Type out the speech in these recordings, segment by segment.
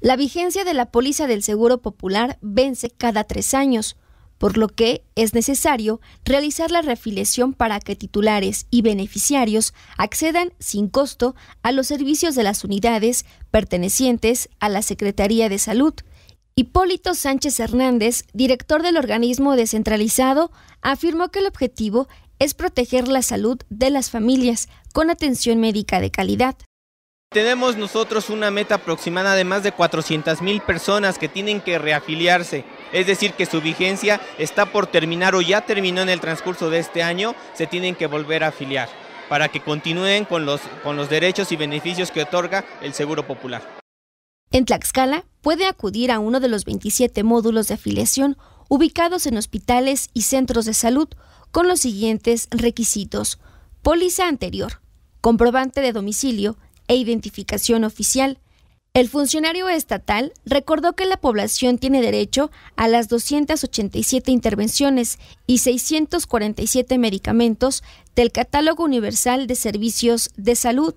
La vigencia de la póliza del Seguro Popular vence cada tres años, por lo que es necesario realizar la refiliación para que titulares y beneficiarios accedan sin costo a los servicios de las unidades pertenecientes a la Secretaría de Salud. Hipólito Sánchez Hernández, director del organismo descentralizado, afirmó que el objetivo es proteger la salud de las familias con atención médica de calidad. Tenemos nosotros una meta aproximada de más de 400 mil personas que tienen que reafiliarse, es decir, que su vigencia está por terminar o ya terminó en el transcurso de este año, se tienen que volver a afiliar para que continúen con los, con los derechos y beneficios que otorga el Seguro Popular. En Tlaxcala puede acudir a uno de los 27 módulos de afiliación ubicados en hospitales y centros de salud con los siguientes requisitos. Póliza anterior, comprobante de domicilio, e identificación oficial. El funcionario estatal recordó que la población tiene derecho a las 287 intervenciones y 647 medicamentos del Catálogo Universal de Servicios de Salud.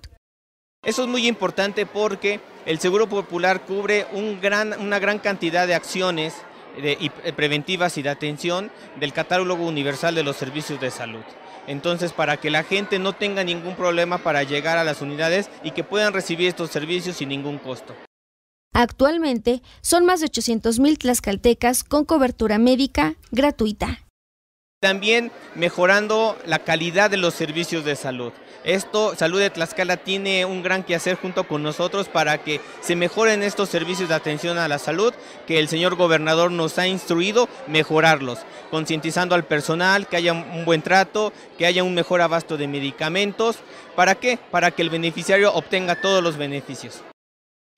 Eso es muy importante porque el Seguro Popular cubre una gran cantidad de acciones eh, eh, preventivas y de atención del Catálogo Universal de los Servicios de Salud. Entonces, para que la gente no tenga ningún problema para llegar a las unidades y que puedan recibir estos servicios sin ningún costo. Actualmente son más de mil tlaxcaltecas con cobertura médica gratuita. También mejorando la calidad de los servicios de salud. Esto, Salud de Tlaxcala tiene un gran quehacer junto con nosotros para que se mejoren estos servicios de atención a la salud que el señor gobernador nos ha instruido mejorarlos, concientizando al personal, que haya un buen trato, que haya un mejor abasto de medicamentos. ¿Para qué? Para que el beneficiario obtenga todos los beneficios.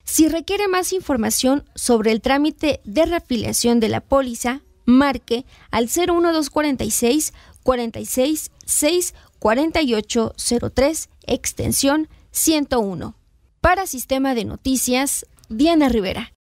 Si requiere más información sobre el trámite de reafiliación de la póliza, marque al 01246 46 4803 extensión 101. Para Sistema de Noticias, Diana Rivera.